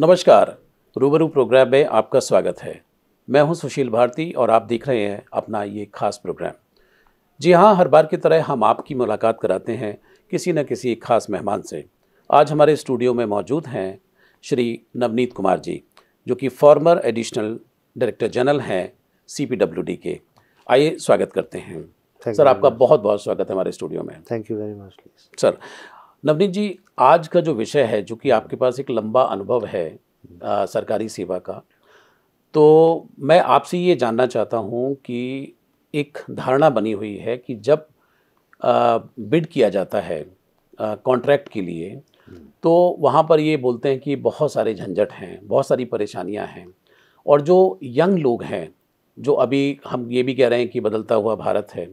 नमस्कार रूबरू प्रोग्राम में आपका स्वागत है मैं हूं सुशील भारती और आप देख रहे हैं अपना ये खास प्रोग्राम जी हाँ हर बार की तरह हम आपकी मुलाकात कराते हैं किसी न किसी एक खास मेहमान से आज हमारे स्टूडियो में मौजूद हैं श्री नवनीत कुमार जी जो कि फॉर्मर एडिशनल डायरेक्टर जनरल हैं सी के आइए स्वागत करते हैं Thank सर आपका बहुत बहुत स्वागत है हमारे स्टूडियो में thank you very much sir Navneet ji आज का जो विषय है जो कि आपके पास एक लंबा अनुभव है आ, सरकारी सेवा का तो मैं आपसे ये जानना चाहता हूँ कि एक धारणा बनी हुई है कि जब आ, बिड किया जाता है कॉन्ट्रैक्ट के लिए तो वहाँ पर ये बोलते हैं कि बहुत सारे झंझट हैं बहुत सारी परेशानियाँ हैं और जो यंग लोग हैं जो अभी हम ये भी कह रहे हैं कि बदलता हुआ भारत है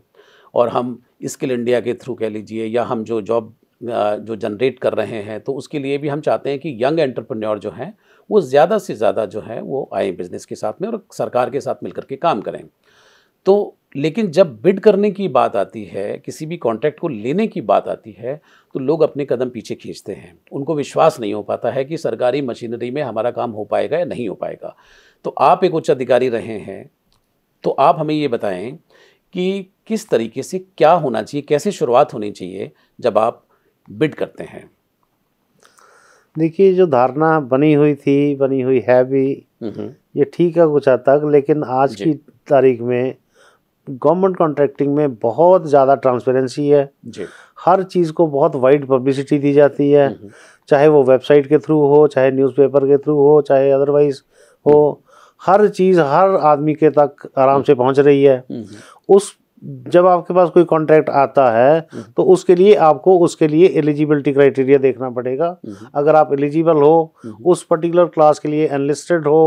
और हम स्किल इंडिया के थ्रू कह लीजिए या हम जो जॉब जो जनरेट कर रहे हैं तो उसके लिए भी हम चाहते हैं कि यंग एंटरप्रेन्योर जो हैं वो ज़्यादा से ज़्यादा जो है वो आए बिज़नेस के साथ में और सरकार के साथ मिलकर के काम करें तो लेकिन जब बिड करने की बात आती है किसी भी कॉन्ट्रैक्ट को लेने की बात आती है तो लोग अपने कदम पीछे खींचते हैं उनको विश्वास नहीं हो पाता है कि सरकारी मशीनरी में हमारा काम हो पाएगा या नहीं हो पाएगा तो आप एक उच्च अधिकारी रहे हैं तो आप हमें ये बताएं कि किस तरीके से क्या होना चाहिए कैसे शुरुआत होनी चाहिए जब आप बिड करते हैं देखिए जो धारणा बनी हुई थी बनी हुई है भी ये ठीक है कुछ हद तक लेकिन आज की तारीख में गवर्नमेंट कॉन्ट्रैक्टिंग में बहुत ज़्यादा ट्रांसपेरेंसी है जी। हर चीज़ को बहुत वाइड पब्लिसिटी दी जाती है चाहे वो वेबसाइट के थ्रू हो चाहे न्यूज़पेपर के थ्रू हो चाहे अदरवाइज हो हर चीज़ हर आदमी के तक आराम से पहुंच रही है उस जब आपके पास कोई कॉन्ट्रैक्ट आता है तो उसके लिए आपको उसके लिए एलिजिबिलिटी क्राइटेरिया देखना पड़ेगा अगर आप एलिजिबल हो उस पर्टिकुलर क्लास के लिए एनलिस्टेड हो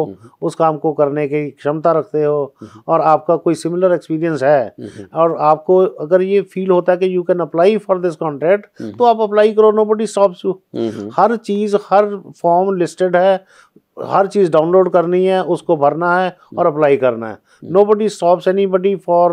उस काम को करने की क्षमता रखते हो और आपका कोई सिमिलर एक्सपीरियंस है और आपको अगर ये फील होता है कि you can apply for this contract तो आप अप्लाई करो नो बडी स्टॉप्स यू हर चीज़ हर फॉर्म लिस्टेड है हर चीज़ डाउनलोड करनी है उसको भरना है और अप्लाई करना है nobody stops anybody for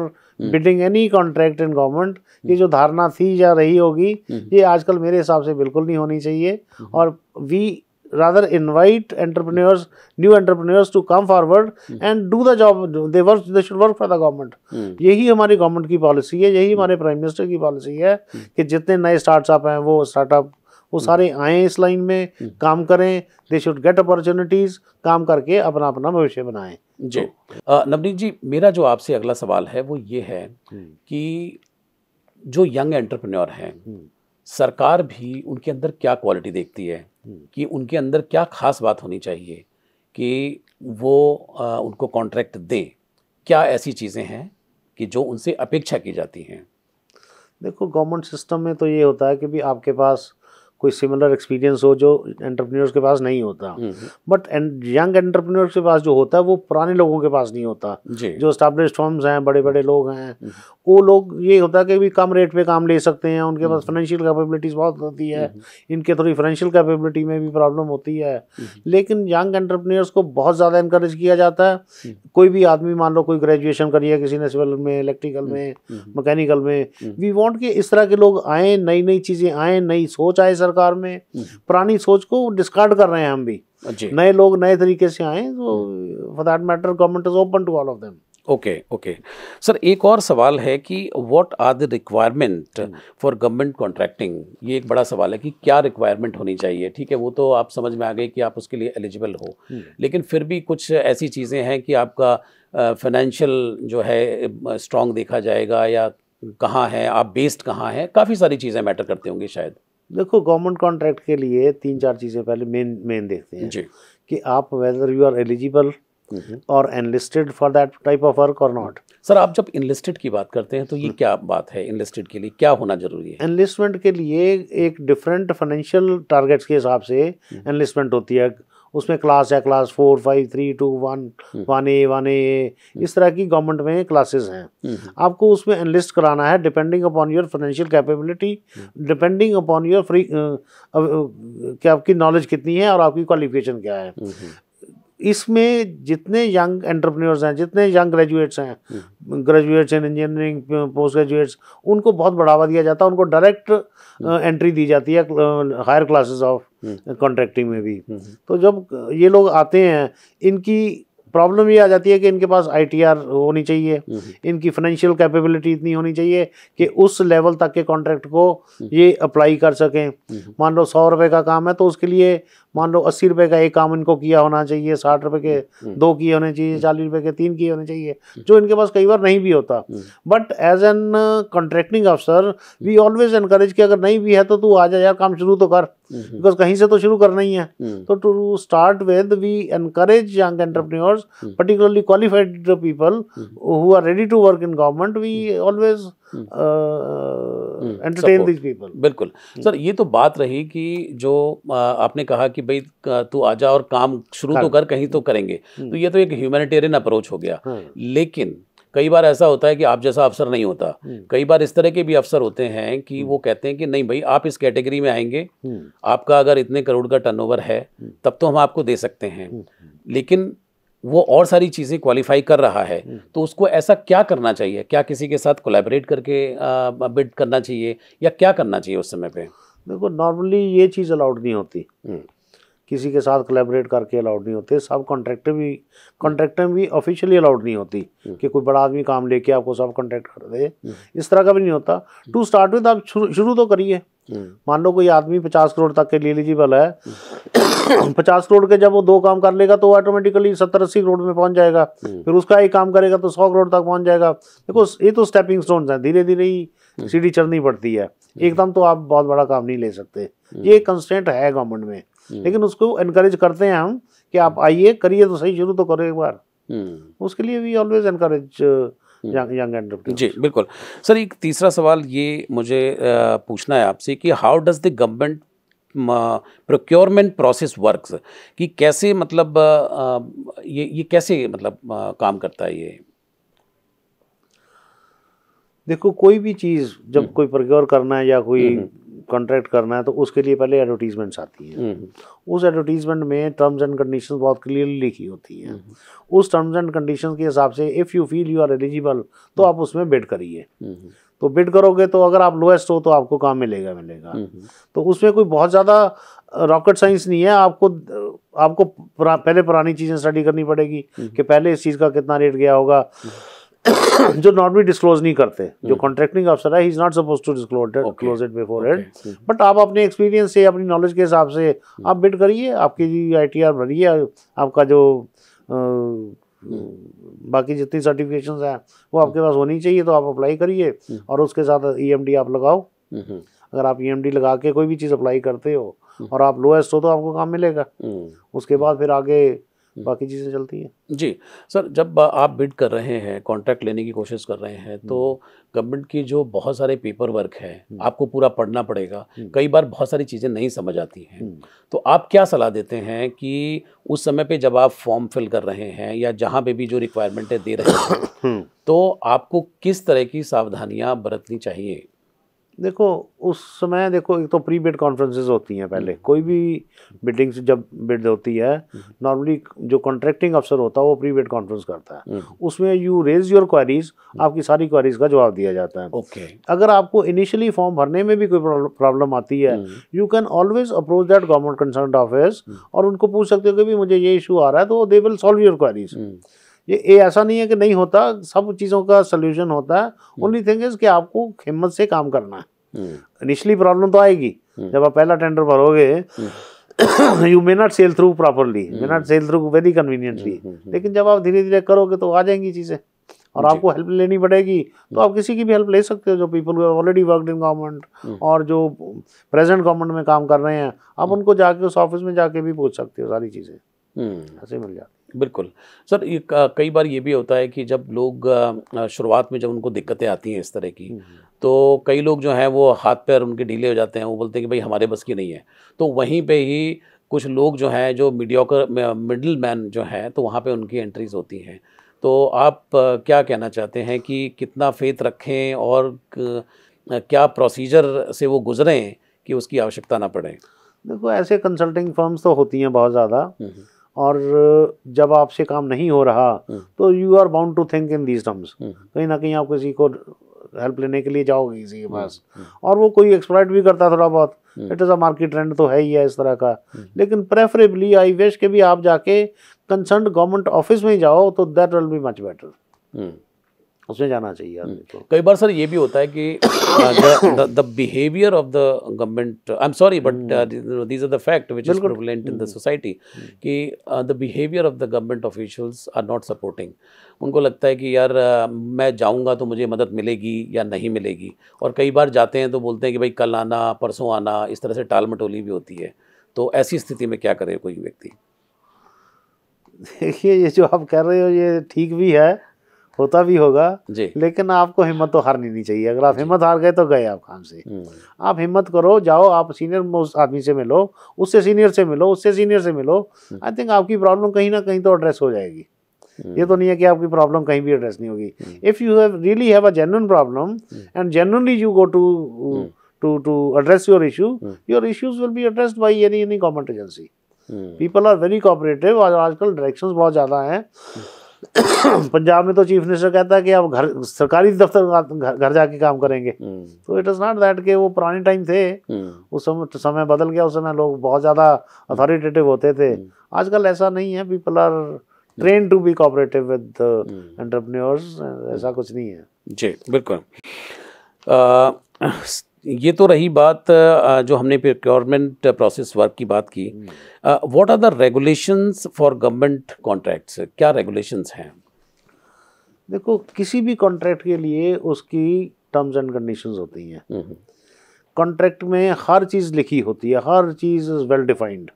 bidding any contract in government ये जो धारणा थी या रही होगी हम्म। ये आजकल मेरे हिसाब से बिल्कुल नहीं होनी चाहिए हम्म। और we rather invite entrepreneurs new entrepreneurs to come forward and do the job job they work they should work for the हम्म। यही हमारी गवर्नमेंट की पॉलिसी है यही हमारे प्राइम मिनिस्टर की पॉलिसी है कि जितने नए स्टार्टअप हैं वो स्टार्टअप वो सारे आए इस लाइन में हम्म। काम करें दे शुड गेट अपॉर्चुनिटीज़ काम करके अपना अपना भविष्य बनाएं जी तो, नवनीत जी मेरा जो आपसे अगला सवाल है वो ये है हम्म। कि जो यंग एंटरप्रेन्योर हैं हम्म। सरकार भी उनके अंदर क्या क्वालिटी देखती है कि उनके अंदर क्या खास बात होनी चाहिए कि वो आ, उनको कॉन्ट्रैक्ट दे क्या ऐसी चीज़ें हैं कि जो उनसे अपेक्षा की जाती हैं देखो गवर्नमेंट सिस्टम में तो ये होता है कि भी आपके पास कोई सिमिलर एक्सपीरियंस हो जो एंटरप्रेन्योर्स के पास नहीं होता बट यंग एंटरप्रेन्योर्स के पास जो होता है वो पुराने लोगों के पास नहीं होता जो स्टाब्लिश फॉर्म्स हैं बड़े बड़े लोग हैं हम्म। वो लोग ये होता है कि भी कम रेट पे काम ले सकते हैं उनके पास फाइनेंशियल हम्म। कैपेबिलिटीज़ बहुत होती है हम्म। इनके थोड़ी फाइनेंशियल कैपेबिलिटी में भी प्रॉब्लम होती है हम्म। लेकिन यंग एंटरप्रेन्योर्स को बहुत ज़्यादा इंकरेज किया जाता है कोई भी आदमी मान लो कोई ग्रेजुएशन करिए किसी ने सिविल में इलेक्ट्रिकल में मकैनिकल में वी वॉन्ट कि इस तरह के लोग आए नई नई चीज़ें आएँ नई सोच आए सरकार में पुरानी सोच को डिस्कार्ड कर रहे हैं हम भी नए लोग नए तरीके से आएँ तो for that matter government is open to all of them okay okay sir एक और सवाल है कि what are the requirement for government contracting ये एक बड़ा सवाल है कि क्या रिक्वायरमेंट होनी चाहिए ठीक है वो तो आप समझ में आ गए कि आप उसके लिए एलिजिबल हो hmm. लेकिन फिर भी कुछ ऐसी चीज़ें हैं कि आपका फाइनेंशियल uh, जो है स्ट्रॉन्ग uh, देखा जाएगा या कहाँ है आप बेस्ड कहाँ हैं काफ़ी सारी चीज़ें मैटर करते होंगे शायद देखो गवर्नमेंट कॉन्ट्रैक्ट के लिए तीन चार चीज़ें पहले मेन मेन देखते हैं जी कि आप वेदर यू आर एलिजिबल हम्म। और enlisted for that type of work और नॉट सर आप जब इनलिस्टेड की बात करते हैं तो ये हम्म। क्या बात है इनलिस्टेड के लिए क्या होना जरूरी है एनलिस्टमेंट के लिए एक डिफरेंट फाइनेंशियल टारगेट्स के हिसाब से एनलिस्टमेंट हम्म। होती है उसमें क्लास है class four five three two one one A one A इस तरह की गवर्नमेंट में क्लासेस हैं आपको उसमें एनलिस्ट कराना है depending upon your financial capability depending upon your free क्या आपकी नॉलेज कितनी है और आपकी क्वालिफिकेशन क्या है इसमें जितने यंग एंटरप्रेन्योर्स हैं जितने यंग ग्रेजुएट्स हैं हम्म। Graduates in engineering post graduates उनको बहुत बढ़ावा दिया जाता है उनको डायरेक्ट हम्म। एंट्री दी जाती है हायर क्लासेस ऑफ हम्म। कॉन्ट्रैक्टिंग में भी तो जब ये लोग आते हैं इनकी प्रॉब्लम ये आ जाती है कि इनके पास आईटीआर होनी चाहिए हम्म। इनकी फाइनेंशियल कैपेबिलिटी इतनी होनी चाहिए कि उस लेवल तक के कॉन्ट्रैक्ट को हम्म। ये अप्लाई कर सकें हम्म। मान लो सौ रुपये का काम है तो उसके लिए मान लो अस्सी रुपये का एक काम इनको किया होना चाहिए साठ रुपये के दो किए होने चाहिए चालीस रुपये के तीन किए होने चाहिए जो इनके पास कई बार नहीं भी होता बट एज एन कॉन्ट्रैक्टिंग अफसर वी ऑलवेज एनकरेज कि अगर नहीं भी है तो तू आ जा यार काम शुरू तो कर बिकॉज कहीं से तो शुरू करना ही है तो to start with we encourage young entrepreneurs workers, hmm. particularly qualified people mm. who are ready to work in government, we hmm. always hmm. uh, entertain Support. these people बिल्कुल सर ये तो बात रही कि जो आपने कहा कि भाई तू आ जा और काम शुरू तो कर कहीं तो करेंगे तो ये तो एक ह्यूमैनिटेरियन अप्रोच हो गया हाँ। लेकिन कई बार ऐसा होता है कि आप जैसा अफसर नहीं होता कई बार इस तरह के भी अफसर होते हैं कि वो कहते हैं कि नहीं भाई आप इस कैटेगरी में आएंगे आपका अगर इतने करोड़ का टर्नओवर है तब तो हम आपको दे सकते हैं लेकिन वो और सारी चीज़ें क्वालिफाई कर रहा है हम्म। तो उसको ऐसा क्या करना चाहिए क्या किसी के साथ कोलेबरेट करके बिड करना चाहिए या क्या करना चाहिए उस समय पे देखो नॉर्मली ये चीज़ अलाउड नहीं होती हम्म। किसी के साथ कोलेबरेट करके अलाउड नहीं होते सब कॉन्ट्रैक्टर भी कॉन्ट्रैक्टर भी ऑफिशियली अलाउड नहीं होती हम्म। कि कोई बड़ा आदमी काम लेके आपको सब कॉन्ट्रैक्ट कर दे इस तरह का भी नहीं होता टू स्टार्ट विद आप शुरू तो करिए हम्म। मान लो कोई आदमी पचास करोड़ तक के लिए एलिजिबल है पचास करोड़ के जब वो दो काम कर लेगा तो ऑटोमेटिकली सत्तर अस्सी करोड़ में पहुंच जाएगा हम्म। फिर उसका एक काम करेगा तो सौ करोड़ तक पहुंच जाएगा देखो ये तो स्टेपिंग स्टोन है धीरे धीरे ही हम्म। सीढ़ी चढ़नी पड़ती है एकदम तो आप बहुत बड़ा काम नहीं ले सकते ये कंस्टेंट है गवर्नमेंट में लेकिन उसको इनकरेज करते हैं हम कि आप आइए करिए तो सही शुरू तो करो एक बार उसके लिए वी ऑलवेज इनकरेज हम्म। यंग जी बिल्कुल सर एक तीसरा सवाल ये मुझे पूछना है आपसे कि how does the government procurement process works कि कैसे मतलब ये ये कैसे मतलब काम करता है ये देखो कोई भी चीज़ जब हम्म। कोई प्रोक्योर करना है या कोई हम्म, कॉन्ट्रैक्ट करना है तो उसके लिए पहले एडवर्टीजमेंट्स आती हैं हम्म, हम्म। उस एडवर्टीजमेंट में टर्म्स एंड कंडीशंस बहुत क्लियरली लिखी होती हैं हम्म, उस टर्म्स एंड कंडीशंस के हिसाब से if you feel you are eligible तो आप उसमें बिड करिए तो बिड करोगे तो अगर आप लोएस्ट हो तो आपको काम मिलेगा मिलेगा तो उसमें कोई बहुत ज़्यादा रॉकेट साइंस नहीं है आपको आपको पहले पुरानी चीज़ें स्टडी करनी पड़ेगी कि पहले इस चीज़ का कितना रेट गया होगा जो नॉर्मली डिस्क्लोज नहीं करते जो कॉन्ट्रैक्टिंग hmm. अफसर है he is not suppose to disclose it close it before it but आप अपने एक्सपीरियंस से अपनी नॉलेज के हिसाब से hmm. आप बिड करिए आपकी आईटीआर भरिए आपका जो आ, hmm. बाकी जितनी सर्टिफिकेशन हैं वो आपके पास होनी चाहिए तो आप अप्लाई करिए और उसके साथ डी e आप लगाओ mm-hmm. अगर आप डी e लगा के कोई भी चीज़ अप्लाई करते हो और आप लोएस्ट हो तो आपको काम मिलेगा उसके बाद फिर आगे हम्म। बाकी चीज़ें चलती हैं जी सर जब आप बिड कर रहे हैं कॉन्ट्रैक्ट लेने की कोशिश कर रहे हैं तो गवर्नमेंट हम्म। की जो बहुत सारे पेपर वर्क है आपको पूरा पढ़ना पड़ेगा हम्म। कई बार बहुत सारी चीज़ें नहीं समझ आती हैं तो आप क्या सलाह देते हैं कि उस समय पे जब आप फॉर्म फिल कर रहे हैं या जहाँ पे भी जो रिक्वायरमेंटें दे रहे हैं तो आपको किस तरह की सावधानियाँ बरतनी चाहिए देखो उस समय देखो एक तो प्री बिड कॉन्फ्रेंसेज होती हैं पहले हम्म। कोई भी बिडिंग जब बिड होती है नॉर्मली हम्म। जो कॉन्ट्रैक्टिंग अफसर होता है वो प्री बिड कॉन्फ्रेंस करता है हम्म। उसमें यू रेज योर क्वारीज आपकी सारी क्वारीज का जवाब दिया जाता है ओके okay. अगर आपको इनिशियली फॉर्म भरने में भी कोई प्रॉब्लम आती है you can always approach that government concern office और उनको पूछ सकते हो कि भी मुझे ये इशू आ रहा है तो they will solve your queries ये ये ऐसा नहीं है कि नहीं होता सब चीज़ों का सोल्यूशन होता है ओनली थिंग इज कि आपको हिम्मत से काम करना है इनिशली प्रॉब्लम हम्म। तो आएगी हम्म। जब आप पहला टेंडर भरोगे you may not sail through properly may not sail through very conveniently लेकिन जब आप धीरे धीरे करोगे तो आ जाएंगी चीज़ें और आपको हेल्प लेनी पड़ेगी तो आप किसी की भी हेल्प ले सकते हो जो people already worked in government और जो प्रेजेंट गवर्नमेंट में काम कर रहे हैं आप हम्म। उनको जाके उस ऑफिस में जाके भी पूछ सकते हो सारी चीज़ें ऐसे मिल जाती बिल्कुल सर ये कई बार ये भी होता है कि जब लोग शुरुआत में जब उनको दिक्कतें आती हैं इस तरह की तो कई लोग जो हैं वो हाथ पैर उनके ढीले हो जाते हैं वो बोलते हैं कि भाई हमारे बस की नहीं है तो वहीं पे ही कुछ लोग जो हैं जो मीडियोकर मिडिल मैन जो हैं तो वहाँ पे उनकी एंट्रीज होती हैं तो आप क्या कहना चाहते हैं कि कितना फेथ रखें और क्या प्रोसीजर से वो गुजरें कि उसकी आवश्यकता ना पड़े देखो ऐसे कंसल्टिंग फर्म्स तो होती हैं बहुत ज़्यादा और जब आपसे काम नहीं हो रहा हम्म। तो you are bound to think in these terms कहीं ना कहीं आप किसी को हेल्प लेने के लिए जाओगे किसी के हम्म। पास हम्म। और वो कोई एक्सप्लॉइट भी करता थोड़ा बहुत it is a market trend तो है ही है इस तरह का लेकिन प्रेफरेबली आई विश के भी आप जाके कंसर्न गवर्नमेंट ऑफिस में ही जाओ तो that will be much better उसमें जाना चाहिए आदमी हम्म। को कई बार सर ये भी होता है कि the behaviour of the government I am sorry but these are the fact which is prevalent in the society कि the behaviour of the government officials are not supporting उनको लगता है कि यार uh, मैं जाऊंगा तो मुझे मदद मिलेगी या नहीं मिलेगी और कई बार जाते हैं तो बोलते हैं कि भाई कल आना परसों आना इस तरह से टाल मटोली भी होती है तो ऐसी स्थिति में क्या करे कोई व्यक्ति देखिए ये जो आप कर रहे हो ये ठीक भी है होता भी होगा जी लेकिन आपको हिम्मत तो हारनी नहीं चाहिए अगर आप हिम्मत हार गए तो गए आप काम से हम्म। आप हिम्मत करो जाओ आप सीनियर आदमी से मिलो उससे सीनियर से मिलो उससे सीनियर से मिलो आई हम्म। थिंक आपकी प्रॉब्लम कहीं ना कहीं तो एड्रेस हो जाएगी हम्म। ये तो नहीं है कि आपकी प्रॉब्लम कहीं भी एड्रेस नहीं होगी if you have really have a genuine problem and genuinely you go to to to address your issue your issues will be addressed addressed any any government agency people are very cooperative और आजकल directions बहुत ज़्यादा हैं पंजाब में तो chief minister कहता है कि आप घर सरकारी दफ्तर घर, जाके काम करेंगे हम्म। तो इट इज़ नॉट दैट के वो पुराने टाइम थे हम्म। उस समय समय बदल गया उस समय लोग बहुत ज़्यादा अथॉरिटेटिव होते थे हम्म। आजकल ऐसा नहीं है people are train to be cooperative with entrepreneurs ऐसा कुछ नहीं है जी बिल्कुल ये तो रही बात जो हमने प्रोक्योरमेंट प्रोसेस वर्क की बात की what are the regulations for government contracts क्या रेगुलेशंस हैं देखो किसी भी कॉन्ट्रैक्ट के लिए उसकी टर्म्स एंड कंडीशंस होती हैं कॉन्ट्रैक्ट में हर चीज़ लिखी होती है हर चीज़ इज़ वेल डिफाइंड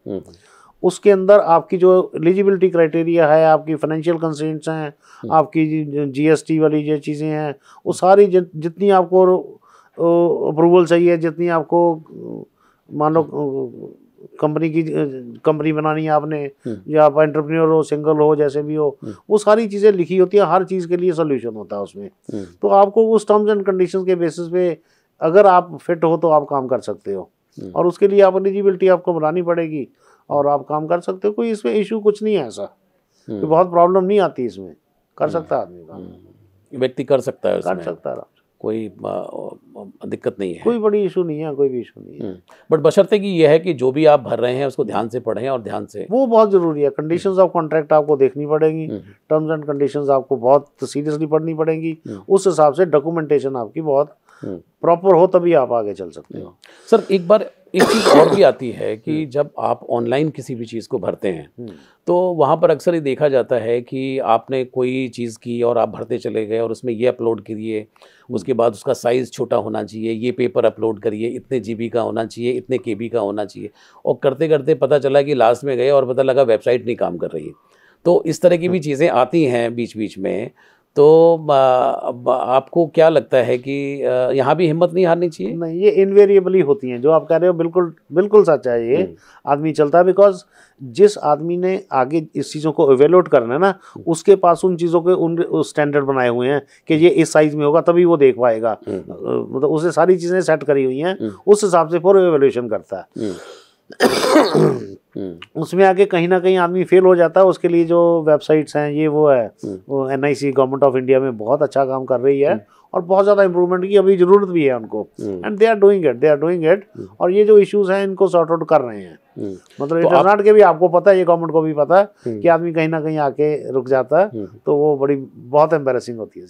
उसके अंदर आपकी जो एलिजिबिलिटी क्राइटेरिया है आपकी फाइनेंशियल कंसेंट्स हैं आपकी जीएसटी वाली जो चीज़ें हैं वो सारी जितनी आपको अप्रूवल चाहिए जितनी आपको मान लो कंपनी की कंपनी बनानी है आपने हम्म। या आप एंटरप्रेन्योर हो सिंगल हो जैसे भी हो हम्म। वो सारी चीज़ें लिखी होती है हर चीज़ के लिए सोल्यूशन होता है उसमें हम्म। तो आपको उस टर्म्स एंड कंडीशन के बेसिस पे अगर आप फिट हो तो आप काम कर सकते हो और उसके लिए आप एलिजिबिलिटी आपको बनानी पड़ेगी और आप काम कर सकते हो कोई इसमें इशू कुछ नहीं है ऐसा बहुत प्रॉब्लम नहीं आती इसमें कर सकता आदमी काम व्यक्ति कर सकता है कर सकता है कोई दिक्कत नहीं है कोई बड़ी इशू नहीं है कोई भी इशू नहीं है बट हम्म। बशर्ते कि यह है कि जो भी आप भर रहे हैं उसको ध्यान से पढ़ें और ध्यान से वो बहुत ज़रूरी है कंडीशंस ऑफ कॉन्ट्रैक्ट आपको देखनी पड़ेगी टर्म्स एंड कंडीशंस आपको बहुत सीरियसली पढ़नी पड़ेगी हम्म। उस हिसाब से डॉक्यूमेंटेशन आपकी बहुत प्रॉपर हम्म। हो तभी आप आगे चल सकते हो सर एक बार एक चीज़ और भी आती है कि हम्म। जब आप ऑनलाइन किसी भी चीज़ को भरते हैं हम्म। तो वहाँ पर अक्सर ये देखा जाता है कि आपने कोई चीज़ की और आप भरते चले गए और उसमें ये अपलोड करिए हम्म। उसके बाद उसका साइज़ छोटा होना चाहिए ये पेपर अपलोड करिए इतने जी का होना चाहिए इतने के का होना चाहिए और करते करते पता चला कि लास्ट में गए और पता लगा वेबसाइट नहीं काम कर रही तो इस तरह की भी चीज़ें आती हैं बीच बीच में तो आपको क्या लगता है कि यहाँ भी हिम्मत नहीं हारनी चाहिए नहीं ये इनवेरिएबली होती हैं जो आप कह रहे हो बिल्कुल बिल्कुल सच है ये हम्म। आदमी चलता है बिकॉज जिस आदमी ने आगे इस चीज़ों को एवेलुएट करना है ना हम्म। उसके पास उन चीज़ों के उन स्टैंडर्ड बनाए हुए हैं कि ये इस साइज़ में होगा तभी वो देख पाएगा हम्म। मतलब उसे सारी चीज़ें सेट करी हुई हैं उस हिसाब से फॉर एवेल्यूशन करता है हम्म। उसमें आगे कहीं ना कहीं आदमी फेल हो जाता है उसके लिए जो वेबसाइट्स हैं ये वो है हम्म। वो एन गवर्नमेंट ऑफ इंडिया में बहुत अच्छा काम कर रही है हम्म। और बहुत ज़्यादा इम्प्रूवमेंट की अभी ज़रूरत भी है उनको and they are doing it they are doing it और ये जो इश्यूज़ हैं इनको सॉर्ट आउट कर रहे हैं हम्म। मतलब तो इंटरनेट के भी आपको पता है ये गवर्नमेंट को भी पता है हम्म। कि आदमी कहीं ना कहीं आके रुक जाता है हम्म। तो वो बड़ी बहुत एम्बेसिंग होती है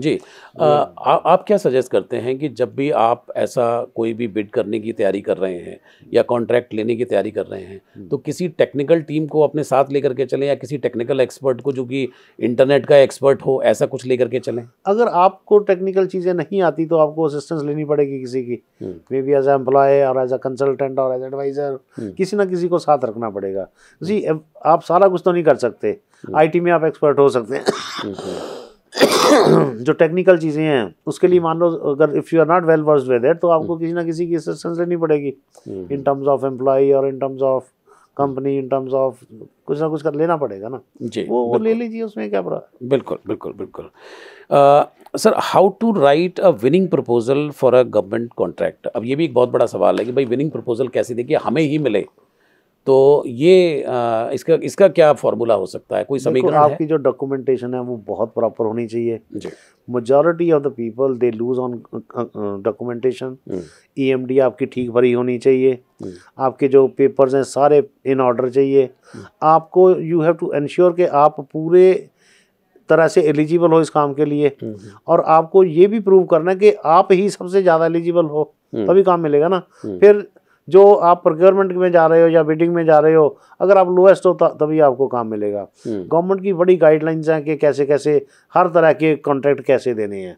जी आ, तो आ, आप क्या सजेस्ट करते हैं कि जब भी आप ऐसा कोई भी बिड करने की तैयारी कर रहे हैं या कॉन्ट्रैक्ट लेने की तैयारी कर रहे हैं तो किसी टेक्निकल टीम को अपने साथ लेकर के चलें या किसी टेक्निकल एक्सपर्ट को जो कि इंटरनेट का एक्सपर्ट हो ऐसा कुछ लेकर के चलें अगर आपको टेक्निकल चीज़ें नहीं आती तो आपको असिस्टेंस लेनी पड़ेगी किसी की मे बी एज एम्प्लॉय और एज अ कंसल्टेंट और एज एडवाइज़र किसी किसी ना किसी को साथ रखना पड़ेगा जी हम्म। आप सारा कुछ तो नहीं कर सकते आईटी हम्म। में आप एक्सपर्ट हो सकते हैं हम्म। जो टेक्निकल चीज़ें हैं उसके लिए मान लो अगर if you are not well versed with it तो आपको किसी ना किसी की असिस्टेंस लेनी पड़ेगी इन टर्म्स ऑफ एम्प्लॉय और in terms of company in terms of कुछ ना कुछ कर लेना पड़ेगा ना जी वो वो ले लीजिए उसमें क्या बुरा बिल्कुल बिल्कुल बिल्कुल sir how to write a winning proposal for a government contract अब ये भी एक बहुत बड़ा सवाल है कि भाई विनिंग प्रपोजल कैसे देखिए हमें ही मिले तो ये आ, इसका इसका क्या फॉर्मूला हो सकता है कोई समीकरण आपकी है? जो डॉक्यूमेंटेशन है वो बहुत प्रॉपर होनी चाहिए majority of the people they lose on documentation EMD आपकी ठीक भरी होनी चाहिए हम्म। आपके जो पेपर्स हैं सारे इन ऑर्डर चाहिए हम्म। आपको यू हैव टू एंश्योर कि आप पूरे तरह से एलिजिबल हो इस काम के लिए हम्म, और आपको ये भी प्रूव करना है कि आप ही सबसे ज़्यादा एलिजिबल हो तभी काम मिलेगा ना फिर जो आप प्रोक्योरमेंट में जा रहे हो या बिडिंग में जा रहे हो अगर आप लोएस्ट हो तभी आपको काम मिलेगा गवर्नमेंट हम्म। की बड़ी गाइडलाइंस हैं कि कैसे कैसे हर तरह के कॉन्ट्रैक्ट कैसे देने हैं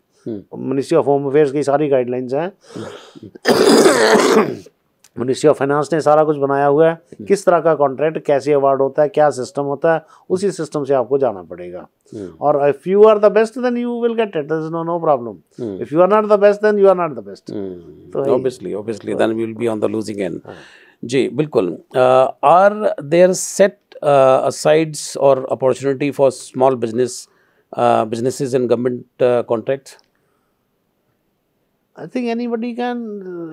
मिनिस्ट्री ऑफ होम अफेयर्स की सारी गाइडलाइंस हैं हम्म। मिनिस्ट्री ऑफ फाइनेंस ने सारा कुछ बनाया हुआ है हम्म। किस तरह का कॉन्ट्रैक्ट कैसे अवार्ड होता है क्या सिस्टम होता है उसी सिस्टम से आपको जाना पड़ेगा हम्म। और if you are the best then you will get it is no no problem if you are not the best then you are not the best तो obviously obviously then we will be on the losing end जी बिल्कुल are there set asides और opportunity for small business businesses in government contracts I think anybody can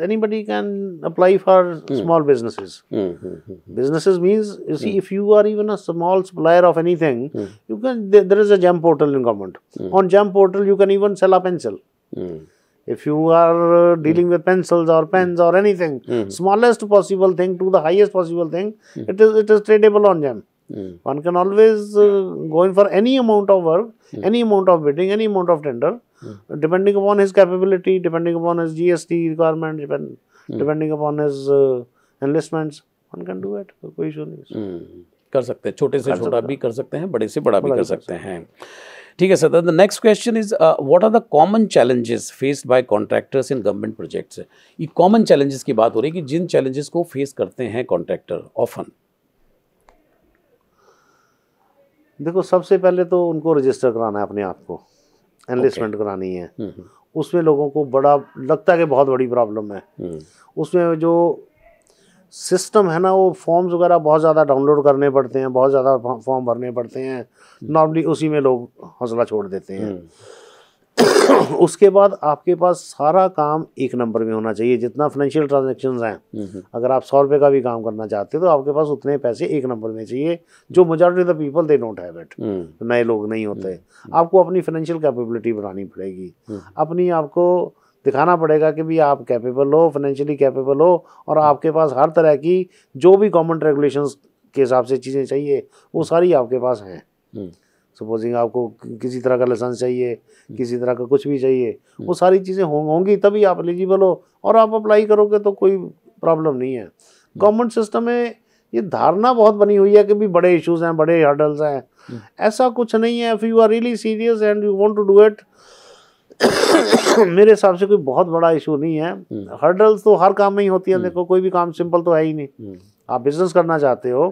anybody can apply for mm. small businesses. Mm -hmm. Businesses means you see mm. if you are even a small supplier of anything, hmm. you can there, there is a jam portal in government. On jam portal, you can even sell a pencil. If you are uh, dealing with pencils or pens or anything, smallest possible thing to the highest possible thing, it is it is tradable on jam. One can always uh, go in for any amount of work any amount of bidding, any amount of tender, depending upon his capability, depending upon his GST requirement, depend, depending upon his uh, enlistments, one can do it. कोई issue नहीं कर सकते हैं छोटे से छोटा भी कर सकते हैं बड़े से बड़ा भी कर सकते हैं ठीक है sir the next question is what are the common challenges faced by contractors in government projects ये कॉमन चैलेंजेस की बात हो रही है कि जिन चैलेंजेस को फेस करते हैं कॉन्ट्रैक्टर ऑफन देखो सबसे पहले तो उनको रजिस्टर कराना है अपने आप को एनलिस्टमेंट okay. करानी है हम्म, हम्म। उसमें लोगों को बड़ा लगता है कि बहुत बड़ी प्रॉब्लम है हम्म। उसमें जो सिस्टम है ना वो फॉर्म्स वगैरह बहुत ज़्यादा डाउनलोड करने पड़ते हैं बहुत ज़्यादा फॉर्म भरने पड़ते हैं नॉर्मली उसी में लोग हौसला छोड़ देते हैं उसके बाद आपके पास सारा काम एक नंबर में होना चाहिए जितना फाइनेंशियल ट्रांजेक्शन हैं अगर आप सौ रुपये का भी काम करना चाहते हैं तो आपके पास उतने पैसे एक नंबर में चाहिए जो of the people they don't have it नए लोग नहीं होते हम्म। हम्म। आपको अपनी फाइनेंशियल कैपेबिलिटी बनानी पड़ेगी हम्म। अपनी आपको दिखाना पड़ेगा कि भी आप कैपेबल हो फाइनेंशियली कैपेबल हो और आपके पास हर तरह की जो भी गवर्नमेंट रेगुलेशंस के हिसाब से चीज़ें चाहिए वो सारी आपके पास हैं सपोजिंग आपको किसी तरह का लाइसेंस चाहिए हम्म। किसी तरह का कुछ भी चाहिए वो हम्म। सारी चीज़ें होंगी तभी आप एलिजिबल हो और आप अप्लाई करोगे तो कोई प्रॉब्लम नहीं है गवर्नमेंट सिस्टम हम्म। में ये धारणा बहुत बनी हुई है कि भी बड़े इश्यूज हैं बड़े हर्डल्स हैं ऐसा कुछ नहीं है if you are really serious and you want to do it मेरे हिसाब से कोई बहुत बड़ा इशू नहीं है हर्डल्स तो हर काम में ही होती है देखो कोई भी काम सिंपल तो है ही नहीं आप बिजनेस करना चाहते हो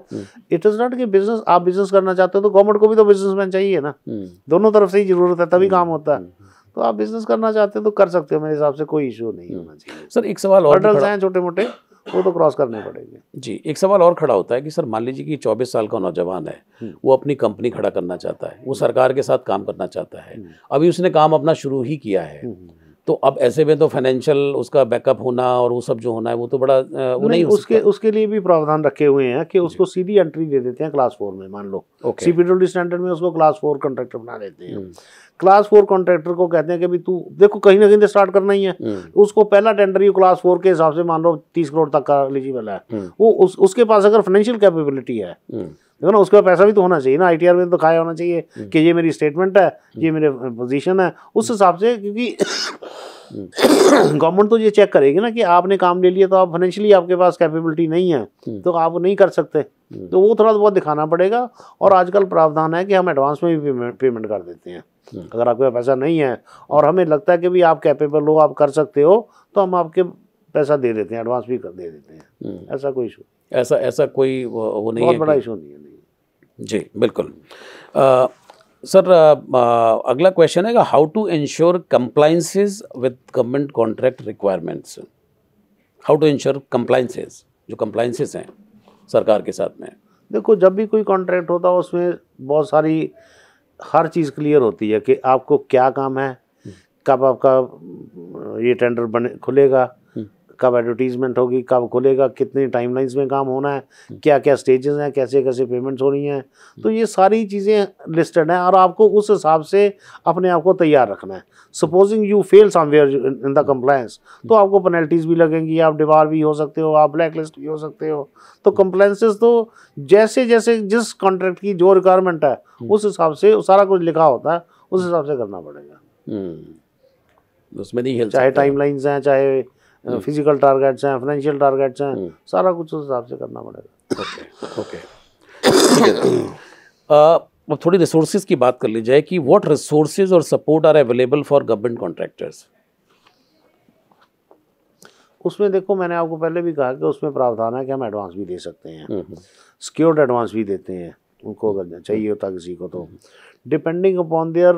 इट इज़ नॉट कि बिजनेस आप बिजनेस करना चाहते हो तो गवर्नमेंट को भी तो बिजनेसमैन चाहिए ना हम्म। दोनों तरफ से ही जरूरत है तभी काम होता है हम्म। तो आप बिजनेस करना चाहते हो तो कर सकते हो मेरे हिसाब से कोई इशू नहीं हम्म। होना चाहिए सर एक सवाल और हर्डल्स हैं छोटे मोटे वो तो क्रॉस करने पड़ेंगे जी एक सवाल और खड़ा होता है कि सर मान लीजिए कि चौबीस साल का नौजवान है वो अपनी कंपनी खड़ा करना चाहता है वो सरकार के साथ काम करना चाहता है अभी उसने काम अपना शुरू ही किया है तो अब ऐसे में तो फाइनेंशियल उसका बैकअप होना और वो सब जो होना है वो तो बड़ा वो नहीं, नहीं उसके उसके लिए भी प्रावधान रखे हुए हैं कि उसको सीधी एंट्री दे देते हैं क्लास फोर में मान लो सी पी स्टैंडर्ड में उसको क्लास फोर कॉन्ट्रैक्टर बना देते हैं क्लास फोर कॉन्ट्रैक्टर को कहते हैं कि भाई तू देखो कहीं ना कहीं तो स्टार्ट करना ही है हम्म। उसको पहला टेंडर ही क्लास फोर के हिसाब से मान लो तीस करोड़ तक का एलिजिबल है हम्म। वो उस, उसके पास अगर फाइनेंशियल कैपेबिलिटी है हम्म। देखो ना उसके पैसा भी तो होना चाहिए ना आई में तो खाया होना चाहिए हम्म। कि ये मेरी स्टेटमेंट है हम्म। ये मेरे पोजीशन है उस हम्म। हिसाब से क्योंकि गवर्नमेंट तो ये चेक करेगी ना कि आपने काम ले लिया तो आप फाइनेंशियली आपके पास कैपेबिलिटी नहीं है तो आप नहीं कर सकते तो वो थोड़ा बहुत दिखाना पड़ेगा और आजकल प्रावधान है कि हम एडवांस में भी पेमेंट कर देते हैं अगर आपके पास पैसा नहीं है और हमें लगता है कि भी आप कैपेबल हो आप कर सकते हो तो हम आपके पैसा दे देते हैं एडवांस भी कर दे देते हैं ऐसा कोई इशू ऐसा ऐसा कोई वो, वो नहीं बहुत है बड़ा इशू नहीं है नहीं जी बिल्कुल आ, सर आ, अगला क्वेश्चन है how to ensure compliances with government contract requirements how to ensure compliances जो कंप्लाइंसेस हैं सरकार के साथ में देखो जब भी कोई कॉन्ट्रैक्ट होता है उसमें बहुत सारी हर चीज़ क्लियर होती है कि आपको क्या काम है हम्म। कब आपका ये टेंडर बने खुलेगा कब एडवर्टीज़मेंट होगी कब खुलेगा कितने टाइमलाइंस में काम होना है क्या क्या स्टेजेस हैं कैसे कैसे पेमेंट्स हो रही हैं हम्म। तो ये सारी चीज़ें लिस्टेड हैं और आपको उस हिसाब से अपने आप को तैयार रखना है supposing you fail somewhere in the compliance तो हम्म। आपको पेनल्टीज़ भी लगेंगी आप डिवार भी हो सकते हो आप ब्लैक लिस्ट भी हो सकते हो तो कम्पलाइंसिस हम्म। तो जैसे जैसे जिस कॉन्ट्रैक्ट की जो रिक्वायरमेंट है उस हिसाब से सारा कुछ लिखा होता है उस हिसाब से करना पड़ेगा उसमें नहीं चाहे टाइम लाइन्स हैं चाहे फिजिकल hmm. टारगेट्स हैं फाइनेंशियल टारगेट्स हैं hmm. सारा कुछ उस हिसाब से करना पड़ेगा ओके ओके uh, अब थोड़ी रिसोर्सेज की बात कर ली जाए कि व्हाट रिसोर्सेज और support are available for government contractors उसमें देखो मैंने आपको पहले भी कहा कि उसमें प्रावधान है कि हम एडवांस भी दे सकते हैं सिक्योर्ड hmm, एडवांस भी देते हैं उनको अगर चाहिए होता किसी को तो depending upon their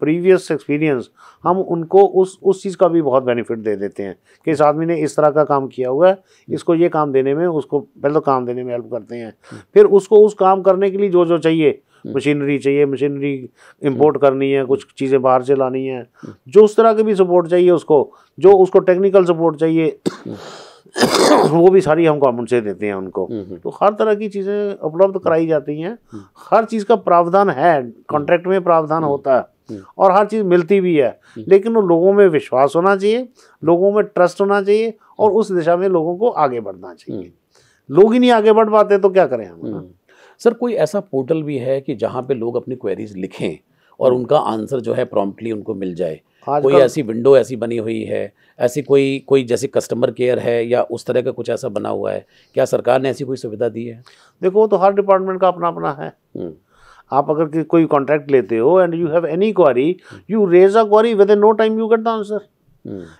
previous experience हम उनको उस उस चीज़ का भी बहुत बेनिफिट दे देते हैं कि इस आदमी ने इस तरह का काम किया हुआ है इसको ये काम देने में उसको पहले तो काम देने में हेल्प करते हैं हम्म। फिर उसको उस काम करने के लिए जो जो चाहिए मशीनरी हम्म। चाहिए मशीनरी हम्म। इंपोर्ट करनी है कुछ चीज़ें बाहर से लानी है जो उस तरह की भी सपोर्ट चाहिए उसको जो उसको टेक्निकल सपोर्ट चाहिए वो भी सारी हम गवर्नमेंट से देते हैं उनको हम्म, हम्म। तो हर तरह की चीज़ें उपलब्ध कराई जाती हैं हम्म। हर चीज़ का प्रावधान है कॉन्ट्रैक्ट में प्रावधान होता है और हर चीज़ मिलती भी है लेकिन वो लोगों में विश्वास होना चाहिए लोगों में ट्रस्ट होना चाहिए और उस दिशा में लोगों को आगे बढ़ना चाहिए लोग ही नहीं आगे बढ़ पाते तो क्या करें हम सर कोई ऐसा पोर्टल भी है कि जहाँ पे लोग अपनी क्वेरीज लिखें और उनका आंसर जो है प्रॉम्प्टली उनको मिल जाए कोई ऐसी विंडो ऐसी बनी हुई है ऐसी कोई कोई जैसे कस्टमर केयर है या उस तरह का कुछ ऐसा बना हुआ है क्या सरकार ने ऐसी कोई सुविधा दी है देखो वो तो हर डिपार्टमेंट का अपना अपना है हम्म। आप अगर कोई कॉन्ट्रैक्ट लेते हो and you have any query you raise a query within no time you get the answer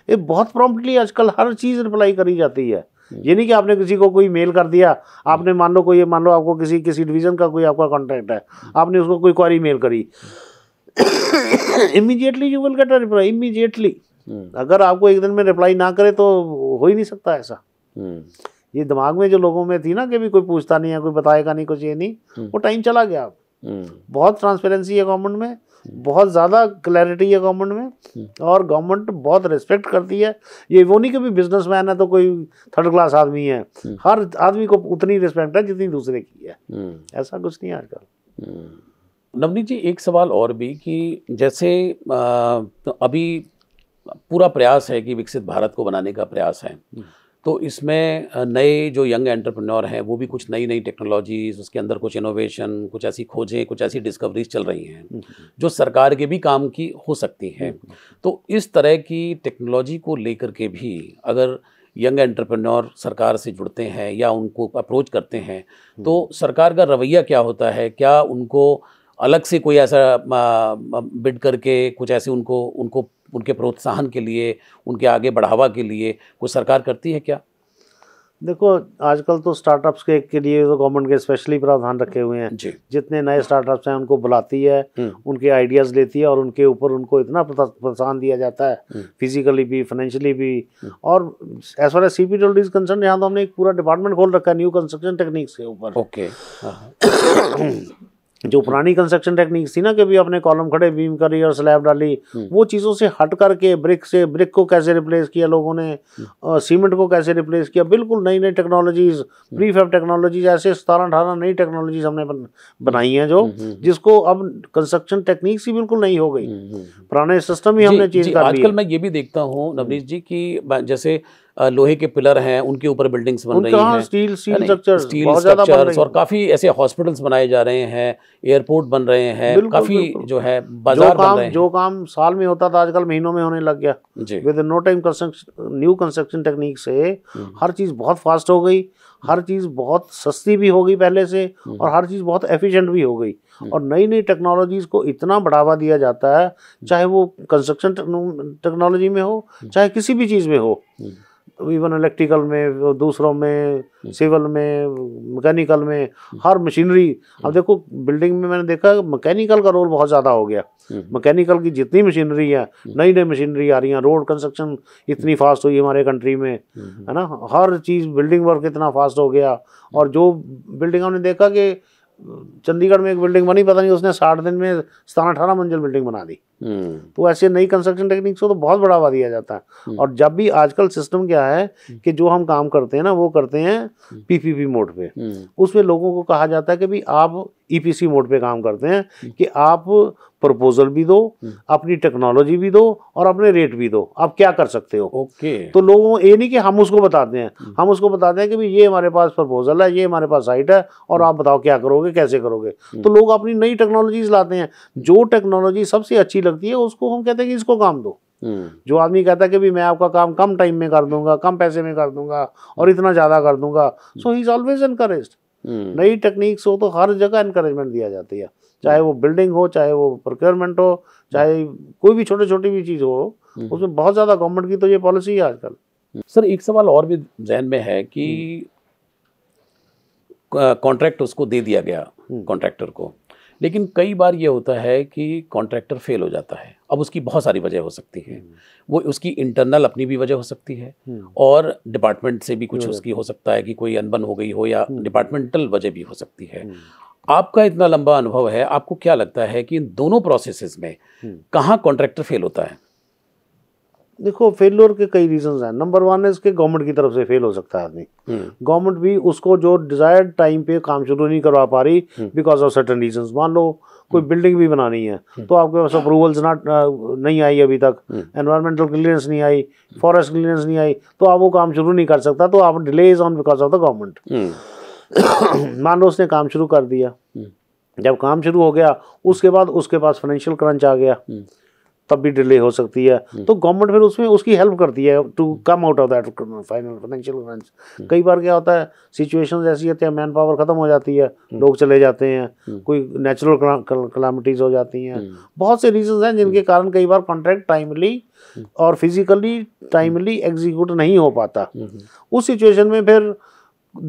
ये बहुत प्रॉम्प्टली आजकल हर चीज़ रिप्लाई करी जाती है हम्म। ये नहीं कि आपने किसी को कोई मेल कर दिया आपने मान लो कोई मान लो आपको किसी किसी डिवीज़न का कोई आपका कॉन्ट्रैक्ट है हम्म। आपने उसको कोई क्वारी मेल करी immediately you will get a reply immediately अगर आपको एक दिन में रिप्लाई ना करे तो हो ही नहीं सकता ऐसा hmm. ये दिमाग में जो लोगों में थी ना कि भी कोई पूछता नहीं है कोई बताएगा नहीं कुछ ये नहीं hmm. वो टाइम चला गया आप hmm. बहुत ट्रांसपेरेंसी है गवर्नमेंट में बहुत ज़्यादा क्लैरिटी है गवर्नमेंट में और गवर्नमेंट बहुत रिस्पेक्ट करती है ये वो नहीं कि भी मैन है तो कोई थर्ड क्लास आदमी है हर आदमी को उतनी रिस्पेक्ट है जितनी दूसरे की है ऐसा कुछ नहीं आजकल नवनीत जी एक सवाल और भी कि जैसे तो अभी पूरा प्रयास है कि विकसित भारत को बनाने का प्रयास है हम्म। तो इसमें नए जो यंग एंटरप्रेन्योर हैं वो भी कुछ नई नई टेक्नोलॉजीज उसके अंदर कुछ इनोवेशन कुछ ऐसी खोजें कुछ ऐसी डिस्कवरीज चल रही हैं हम्म, हम्म। जो सरकार के भी काम की हो सकती हैं तो इस तरह की टेक्नोलॉजी को लेकर के भी अगर यंग एंटरप्रेन्योर सरकार से जुड़ते हैं या उनको अप्रोच करते हैं तो सरकार का रवैया क्या होता है क्या उनको अलग से कोई ऐसा बिड करके कुछ ऐसे उनको उनको उनके प्रोत्साहन के लिए उनके आगे बढ़ावा के लिए कुछ सरकार करती है क्या देखो आजकल तो स्टार्टअप्स के के लिए तो गवर्नमेंट के स्पेशली प्रावधान रखे हुए हैं जी। जितने नए स्टार्टअप्स हैं उनको बुलाती है हम्म। उनके आइडियाज़ लेती है और उनके ऊपर उनको इतना प्रोत्साहन दिया जाता है फिजिकली हम्म। भी फाइनेंशियली भी हम्म। और as far as C P W is concern यहाँ तो हमने एक पूरा डिपार्टमेंट खोल रखा है न्यू कंस्ट्रक्शन टेक्निक्स के ऊपर ओके हाँ। तो जो पुरानी कंस्ट्रक्शन टेक्निक थी ना कि भी अपने कॉलम खड़े बीम करी और स्लैब डाली हम्म। वो चीज़ों से हट करके ब्रिक से ब्रिक को कैसे रिप्लेस किया लोगों ने सीमेंट हम्म। को कैसे रिप्लेस किया बिल्कुल हम्म। नई नई टेक्नोलॉजीज प्री फैब टेक्नोलॉजीज ऐसे सतारह अठारह नई टेक्नोलॉजीज हमने बनाई हैं जो जिसको अब कंस्ट्रक्शन टेक्निक ही बिल्कुल नहीं हो गई पुराने सिस्टम ही हमने चेंज कर आजकल मैं ये भी देखता हूँ नवनीत जी की जैसे लोहे के पिलर हैं उनके ऊपर बिल्डिंग्स हाँ, बन रही हैं steel steel structure steel structures और काफ़ी ऐसे हॉस्पिटल्स बनाए जा रहे हैं एयरपोर्ट बन रहे हैं काफ़ी जो है बाजार बन रहे हैं जो काम साल में होता था आजकल महीनों में होने लग गया with no time construction new construction technique से हम्म। हर चीज़ बहुत फास्ट हो गई हर चीज़ बहुत सस्ती भी हो गई पहले से हम्म। और हर चीज़ बहुत एफिशिएंट भी हो गई हम्म। और नई नई टेक्नोलॉजीज़ को इतना बढ़ावा दिया जाता है चाहे वो कंस्ट्रक्शन टेक्नोलॉजी में हो चाहे किसी भी चीज़ में हो इवन इलेक्ट्रिकल में दूसरों में सिविल में मैकेनिकल में हर मशीनरी अब देखो बिल्डिंग में मैंने देखा मैकेनिकल का रोल बहुत ज़्यादा हो गया मैकेनिकल की जितनी मशीनरी है नई नई मशीनरी आ रही है रोड कंस्ट्रक्शन इतनी फास्ट हुई हमारे कंट्री में है ना हर चीज़ बिल्डिंग वर्क इतना फास्ट हो गया और जो बिल्डिंग हमने देखा कि चंडीगढ़ में एक बिल्डिंग बनी पता नहीं उसने साठ दिन में सतारह अठारह मंजिल बिल्डिंग बना दी हम्म। तो ऐसे नई कंस्ट्रक्शन टेक्निक्स को तो बहुत बढ़ावा दिया जाता है हम्म। और जब भी आजकल सिस्टम क्या है हम्म। कि जो हम काम करते हैं ना वो करते हैं पीपीपी मोड पे उसमें लोगों को कहा जाता है कि भाई आप ईपीसी e मोड पे काम करते हैं कि आप प्रपोजल भी दो अपनी टेक्नोलॉजी भी दो और अपने रेट भी दो आप क्या कर सकते हो ओके तो लोगों ये नहीं कि हम उसको बताते हैं हम उसको बताते हैं कि भाई ये हमारे पास प्रपोजल है ये हमारे पास साइट है और आप बताओ क्या करोगे कैसे करोगे तो लोग अपनी नई टेक्नोलॉजीज लाते हैं जो टेक्नोलॉजी सबसे अच्छी लगती है उसको हम कहते हैं कि इसको काम दो हम्म। जो आदमी कहता है कि भी मैं आपका काम कम टाइम में कर दूंगा कम पैसे में कर दूंगा और इतना ज़्यादा कर दूंगा so he is always encourage नई टेक्निक्स हो तो हर जगह इंकरेजमेंट दिया जाती है चाहे वो बिल्डिंग हो चाहे वो प्रोक्योरमेंट हो चाहे कोई भी छोटे छोटी भी चीज़ हो हम्म। उसमें बहुत ज़्यादा गवर्नमेंट की तो ये पॉलिसी है आजकल सर एक सवाल और भी जहन में है कि हम्म। कॉन्ट्रैक्ट उसको दे दिया गया कॉन्ट्रैक्टर को लेकिन कई बार ये होता है कि कॉन्ट्रैक्टर फेल हो जाता है अब उसकी बहुत सारी वजह हो सकती है हम्म। वो उसकी इंटरनल अपनी भी वजह हो सकती है हम्म। और डिपार्टमेंट से भी कुछ उसकी हो सकता है कि कोई अनबन हो गई हो या डिपार्टमेंटल हम्म। वजह भी हो सकती है आपका इतना लंबा अनुभव है आपको क्या लगता है कि इन दोनों प्रोसेसेस में कहाँ कॉन्ट्रैक्टर फेल होता है देखो फेलियर के कई रीजंस हैं नंबर वन है इसके गवर्नमेंट की तरफ से फेल हो सकता है आदमी गवर्नमेंट हम्म। भी उसको जो डिजायर्ड टाइम पे काम शुरू नहीं करवा पा रही बिकॉज ऑफ सर्टन रीजंस मान लो कोई बिल्डिंग हम्म। भी बनानी है हम्म। तो आपके पास अप्रूवल्स ना नहीं आई अभी तक एनवायरमेंटल क्लियरेंस नहीं आई फॉरेस्ट क्लियरेंस नहीं आई तो आप वो काम शुरू नहीं कर सकता तो आप delay is on because of the government मान लो उसने काम शुरू कर दिया जब काम शुरू हो गया उसके बाद उसके पास फाइनेंशियल क्रंच आ गया तब भी डिले हो सकती है हम्म। तो गवर्नमेंट फिर उसमें उसकी हेल्प करती है to come out of that final financial crunch कई बार क्या होता है सिचुएशन ऐसी होती है मैन पावर ख़त्म हो जाती है हम्म। लोग चले जाते हैं हम्म। कोई नेचुरल कलामिटीज़ हो जाती हैं बहुत से रीजन हैं जिनके कारण कई बार कॉन्ट्रैक्ट टाइमली और फिजिकली टाइमली एग्जीक्यूट नहीं हो पाता उस सिचुएशन में फिर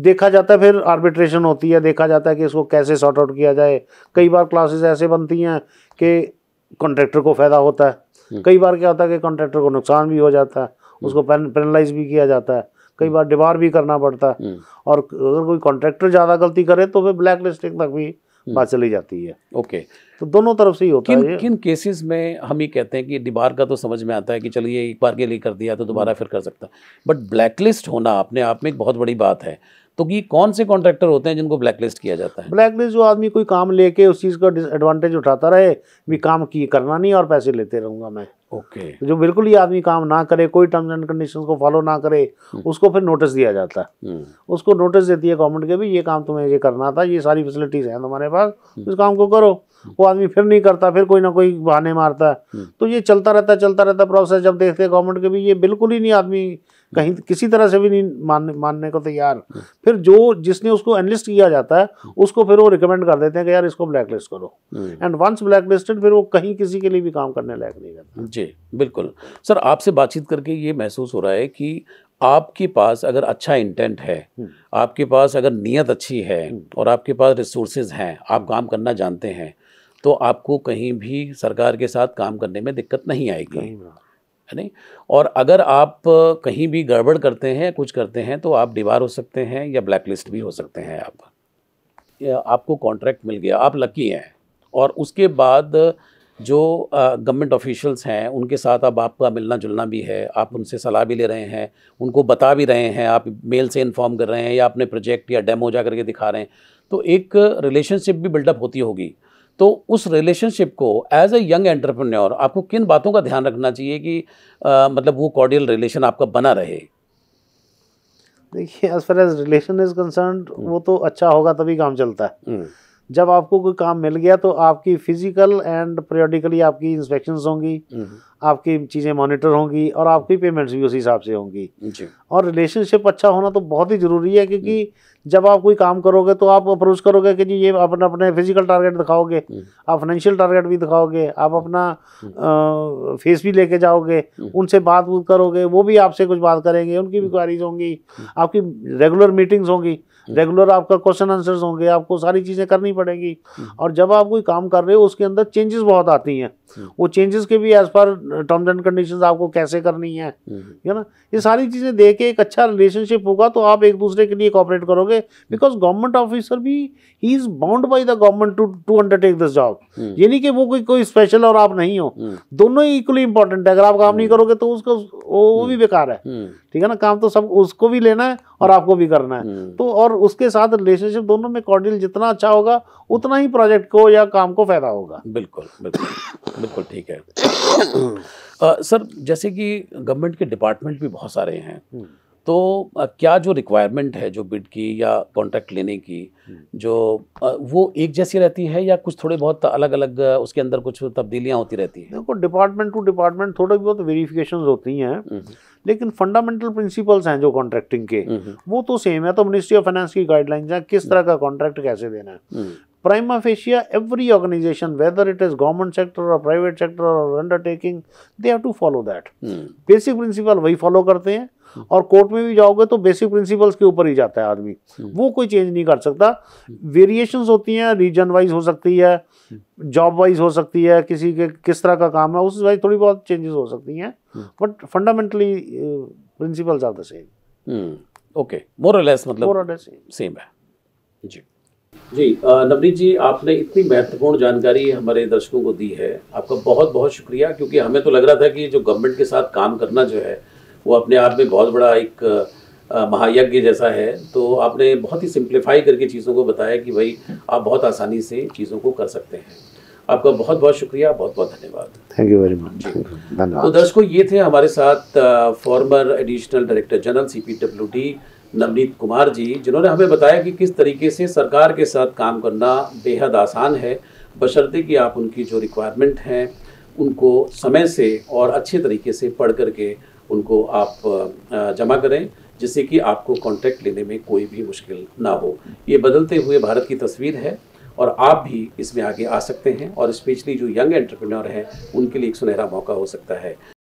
देखा जाता है फिर आर्बिट्रेशन होती है देखा जाता है कि इसको कैसे सॉर्ट आउट किया जाए कई बार क्लासेस ऐसे बनती हैं कि कॉन्ट्रैक्टर को फ़ायदा होता है हम्म। कई बार क्या होता है कि कॉन्ट्रैक्टर को नुकसान भी हो जाता है हम्म। उसको पेनलाइज भी किया जाता है कई हम्म। बार डिबार भी करना पड़ता है और अगर कोई कॉन्ट्रैक्टर ज़्यादा गलती करे तो फिर ब्लैक लिस्टिंग तक भी बात चली जाती है ओके तो दोनों तरफ से ही होता किन, है किन केसेस में हम ये कहते हैं कि डिबार का तो समझ में आता है कि चलिए एक बार के लिए कर दिया तो दोबारा फिर कर सकता बट ब्लैकलिस्ट होना अपने आप में एक बहुत बड़ी बात है तो ये कौन से कॉन्ट्रैक्टर होते हैं जिनको ब्लैकलिस्ट किया जाता है ब्लैकलिस्ट जो आदमी कोई काम लेके उस चीज़ का डिसएडवांटेज उठाता रहे भी काम की करना नहीं और पैसे लेते रहूँगा मैं ओके okay. जो बिल्कुल ही आदमी काम ना करे कोई टर्म्स एंड कंडीशन को फॉलो ना करे hmm. उसको फिर नोटिस दिया जाता है hmm. उसको नोटिस देती है गवर्नमेंट के भी ये काम तुम्हें ये करना था ये सारी फैसिलिटीज़ हैं तुम्हारे पास hmm. इस काम को करो वो आदमी फिर नहीं करता फिर कोई ना कोई बहाने मारता है तो ये चलता रहता चलता रहता प्रोसेस जब देखते गवर्नमेंट के भी ये बिल्कुल ही नहीं आदमी कहीं किसी तरह से भी नहीं मानने मानने को तैयार हम्म। फिर जो जिसने उसको एनलिस्ट किया जाता है हम्म। उसको फिर वो रिकमेंड कर देते हैं कि यार इसको ब्लैक लिस्ट करो एंड वंस ब्लैक लिस्टेड फिर वो कहीं किसी के लिए भी काम करने लायक नहीं रहता जी बिल्कुल सर आपसे बातचीत करके ये महसूस हो रहा है कि आपके पास अगर अच्छा इंटेंट है हम्म। आपके पास अगर नीयत अच्छी है और आपके पास रिसोर्सेज हैं आप काम करना जानते हैं तो आपको कहीं भी सरकार के साथ काम करने में दिक्कत नहीं आएगी है नहीं और अगर आप कहीं भी गड़बड़ करते हैं कुछ करते हैं तो आप दीवार हो सकते हैं या ब्लैक लिस्ट भी हो सकते हैं आप आपको कॉन्ट्रैक्ट मिल गया आप लकी हैं और उसके बाद जो गवर्नमेंट ऑफिशियल्स हैं उनके साथ अब आपका मिलना जुलना भी है आप उनसे सलाह भी ले रहे हैं उनको बता भी रहे हैं आप मेल से इन्फॉर्म कर रहे हैं या अपने प्रोजेक्ट या डेमो जा करके दिखा रहे हैं तो एक रिलेशनशिप भी बिल्डअप होती होगी तो उस रिलेशनशिप को एज ए यंग एंटरप्रेन्योर आपको किन बातों का ध्यान रखना चाहिए कि आ, मतलब वो कॉर्डियल रिलेशन आपका बना रहे देखिए as far as relation is concern वो तो अच्छा होगा तभी काम चलता है हम्म। जब आपको कोई काम मिल गया तो आपकी फिजिकल एंड पीरियडिकली आपकी इंस्पेक्शंस होंगी हम्म। आपकी चीज़ें मॉनिटर होंगी और आपकी पेमेंट्स भी उसी हिसाब से होंगी और रिलेशनशिप अच्छा होना तो बहुत ही ज़रूरी है क्योंकि हम्म। जब आप कोई काम करोगे तो आप अप्रोच करोगे कि जी ये अपने अपने फिजिकल टारगेट दिखाओगे हम्म। आप फाइनेंशियल टारगेट भी दिखाओगे आप अपना फेस भी लेके जाओगे उनसे बात बूत करोगे वो भी आपसे कुछ बात करेंगे उनकी भी क्वारीज होंगी आपकी रेगुलर मीटिंग्स होंगी रेगुलर आपका क्वेश्चन आंसर्स होंगे आपको सारी चीज़ें करनी पड़ेंगी हम्म। और जब आप कोई काम कर रहे हो उसके अंदर चेंजेस बहुत आती हैं हम्म। वो चेंजेस के भी as per terms and conditions आपको कैसे करनी है है हम्म। ना ये सारी चीज़ें दे के एक अच्छा रिलेशनशिप होगा तो आप एक दूसरे के लिए कॉपरेट करोगे बिकॉज गवर्नमेंट ऑफिसर भी he is bound by the government to to undertake this job ये नहीं कि वो कोई कोई स्पेशल और आप नहीं हो हम्म। दोनों ही इक्वली इंपॉर्टेंट है अगर आप काम नहीं करोगे तो उसको वो भी बेकार है ठीक है ना काम तो सब उसको भी लेना है और आपको भी करना है तो और उसके साथ रिलेशनशिप दोनों में कॉर्डिल जितना अच्छा होगा उतना ही प्रोजेक्ट को या काम को फायदा होगा बिल्कुल बिल्कुल बिल्कुल ठीक है आ, सर जैसे कि गवर्नमेंट के डिपार्टमेंट भी बहुत सारे हैं तो क्या जो रिक्वायरमेंट है जो बिड की या कॉन्ट्रैक्ट लेने की जो वो एक जैसी रहती है या कुछ थोड़े बहुत अलग अलग उसके अंदर कुछ तब्दीलियाँ होती रहती हैं देखो डिपार्टमेंट टू डिपार्टमेंट थोड़े बहुत वेरिफिकेशन होती हैं हम्म, हम्म। लेकिन फंडामेंटल प्रिंसिपल्स हैं जो कॉन्ट्रैक्टिंग के हम्म, वो तो सेम है तो मिनिस्ट्री ऑफ फाइनेंस की गाइडलाइंस हैं किस तरह का कॉन्ट्रैक्ट कैसे देना है prima facie every organization whether it is government sector or private sector or undertaking they have to follow that hmm. basic principle वही follow करते हैं और कोर्ट में भी जाओगे तो बेसिक प्रिंसिपल्स के ऊपर ही जाता है आदमी hmm. वो कोई चेंज नहीं कर सकता वेरिएशन होती हैं रीजन वाइज हो सकती है जॉब hmm. वाइज हो सकती है किसी के किस तरह का काम है उस वाइज थोड़ी बहुत चेंजेस हो सकती हैं but fundamentally principles are the same okay more less मतलब मोर लेस सेम है जी जी नवनीत जी आपने इतनी महत्वपूर्ण जानकारी हमारे दर्शकों को दी है आपका बहुत बहुत शुक्रिया क्योंकि हमें तो लग रहा था कि जो गवर्नमेंट के साथ काम करना जो है वो अपने आप में बहुत बड़ा एक महायज्ञ जैसा है तो आपने बहुत ही सिंप्लीफाई करके चीज़ों को बताया कि भाई आप बहुत आसानी से चीज़ों को कर सकते हैं आपका बहुत बहुत शुक्रिया बहुत बहुत धन्यवाद थैंक यू वेरी मच धन्यवाद तो दर्शकों ये थे हमारे साथ former additional director general C P W D Navneet Kumar ji जिन्होंने हमें बताया कि किस तरीके से सरकार के साथ काम करना बेहद आसान है बशर्ते कि आप उनकी जो रिक्वायरमेंट हैं उनको समय से और अच्छे तरीके से पढ़ करके उनको आप जमा करें जिससे कि आपको कॉन्ट्रैक्ट लेने में कोई भी मुश्किल ना हो ये बदलते हुए भारत की तस्वीर है और आप भी इसमें आगे आ सकते हैं और स्पेशली जो यंग एंटरप्रेन्योर हैं उनके लिए एक सुनहरा मौका हो सकता है